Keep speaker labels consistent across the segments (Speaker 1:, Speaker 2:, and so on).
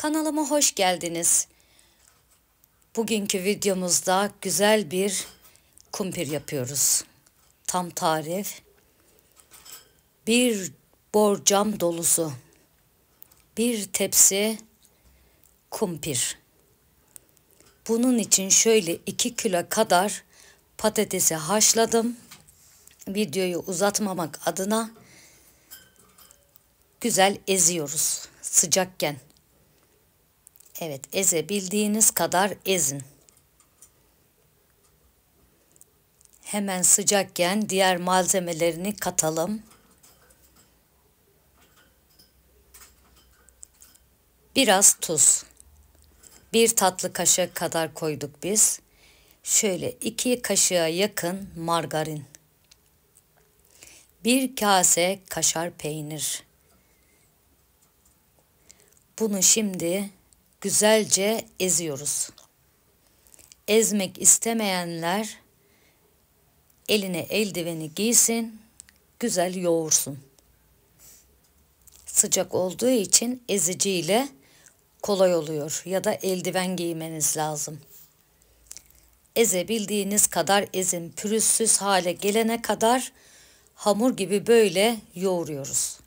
Speaker 1: Kanalıma hoş geldiniz. Bugünkü videomuzda güzel bir kumpir yapıyoruz. Tam tarif. Bir borcam dolusu. Bir tepsi kumpir. Bunun için şöyle 2 kilo kadar patatesi haşladım. Videoyu uzatmamak adına güzel eziyoruz sıcakken. Evet ezebildiğiniz kadar ezin. Hemen sıcakken diğer malzemelerini katalım. Biraz tuz. Bir tatlı kaşığı kadar koyduk biz. Şöyle iki kaşığa yakın margarin. Bir kase kaşar peynir. Bunu şimdi güzelce eziyoruz. Ezmek istemeyenler eline eldiveni giysin, güzel yoğursun. Sıcak olduğu için eziciyle kolay oluyor ya da eldiven giymeniz lazım. Ezebildiğiniz kadar ezin, pürüzsüz hale gelene kadar hamur gibi böyle yoğuruyoruz.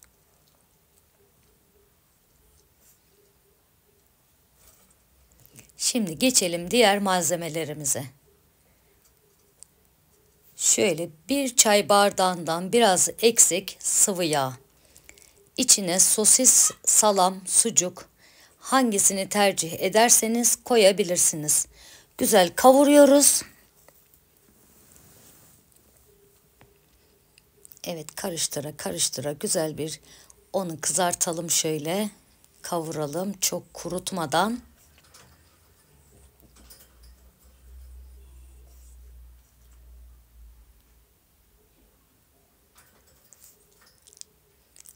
Speaker 1: Şimdi geçelim diğer malzemelerimize. Şöyle bir çay bardağından biraz eksik sıvı yağ. İçine sosis, salam, sucuk hangisini tercih ederseniz koyabilirsiniz. Güzel kavuruyoruz. Evet karıştıra karıştıra güzel bir onu kızartalım şöyle. Kavuralım çok kurutmadan.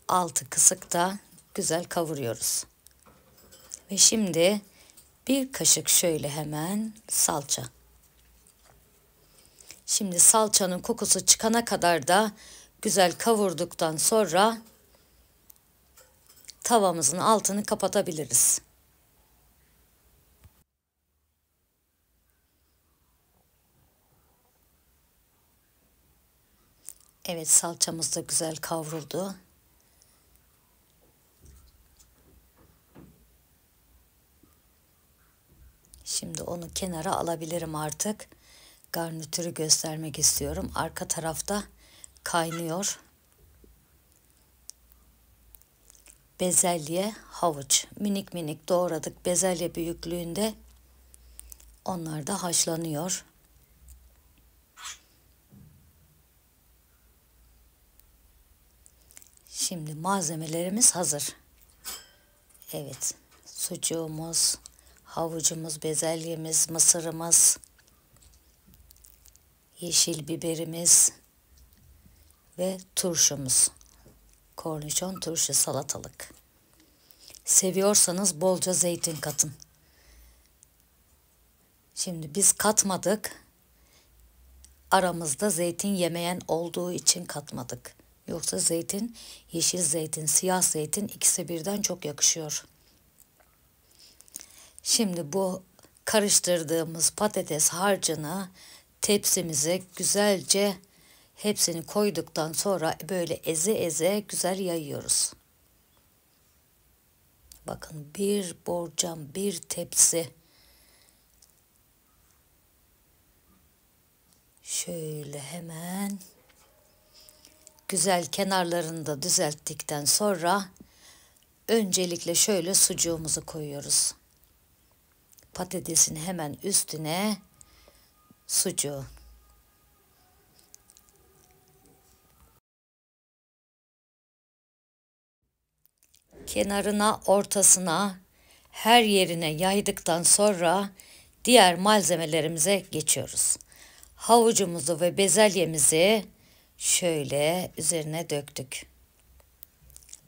Speaker 1: altı kısıkta güzel kavuruyoruz. Ve şimdi bir kaşık şöyle hemen salça. Şimdi salçanın kokusu çıkana kadar da güzel kavurduktan sonra tavamızın altını kapatabiliriz. Evet salçamız da güzel kavruldu. Şimdi onu kenara alabilirim artık. Garnitürü göstermek istiyorum. Arka tarafta kaynıyor. Bezelye, havuç. Minik minik doğradık. Bezelye büyüklüğünde onlar da haşlanıyor. Şimdi malzemelerimiz hazır. Evet, sucuğumuz, havucumuz, bezelyemiz, mısırımız, yeşil biberimiz ve turşumuz. Kornişon turşu salatalık. Seviyorsanız bolca zeytin katın. Şimdi biz katmadık. Aramızda zeytin yemeyen olduğu için katmadık. Yoksa zeytin, yeşil zeytin, siyah zeytin ikisi birden çok yakışıyor. Şimdi bu karıştırdığımız patates harcını tepsimize güzelce hepsini koyduktan sonra böyle eze eze güzel yayıyoruz. Bakın bir borcam, bir tepsi. Şöyle hemen güzel kenarlarını da düzelttikten sonra öncelikle şöyle sucuğumuzu koyuyoruz patatesin hemen üstüne sucuğu. Kenarına, ortasına, her yerine yaydıktan sonra diğer malzemelerimize geçiyoruz. Havucumuzu ve bezelyemizi şöyle üzerine döktük.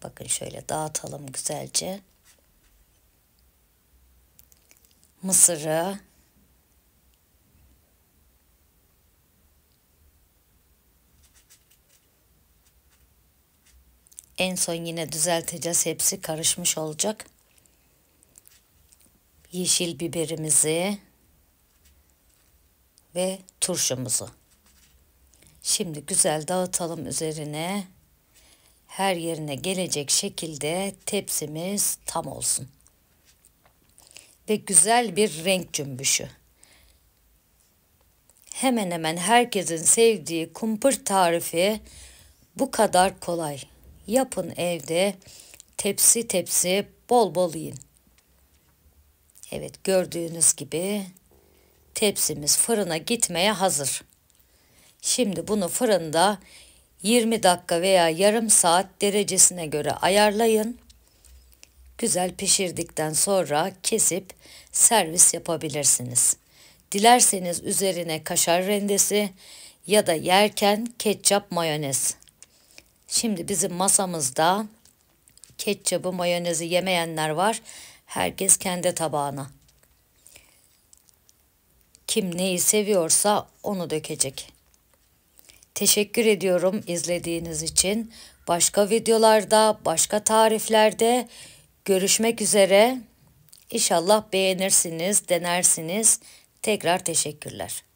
Speaker 1: Bakın şöyle dağıtalım güzelce mısırı, en son yine düzelteceğiz. Hepsi karışmış olacak. Yeşil biberimizi ve turşumuzu. Şimdi güzel dağıtalım üzerine. Her yerine gelecek şekilde tepsimiz tam olsun ve güzel bir renk cümbüşü. Hemen hemen herkesin sevdiği kumpır tarifi bu kadar kolay. Yapın evde tepsi tepsi bol bol yiyin. Evet gördüğünüz gibi tepsimiz fırına gitmeye hazır. Şimdi bunu fırında 20 dakika veya yarım saat derecesine göre ayarlayın Güzel pişirdikten sonra kesip servis yapabilirsiniz. Dilerseniz üzerine kaşar rendesi ya da yerken ketçap mayonez. Şimdi bizim masamızda ketçabı mayonezi yemeyenler var. Herkes kendi tabağına. Kim neyi seviyorsa onu dökecek. Teşekkür ediyorum izlediğiniz için. Başka videolarda, başka tariflerde Görüşmek üzere. İnşallah beğenirsiniz, denersiniz. Tekrar teşekkürler.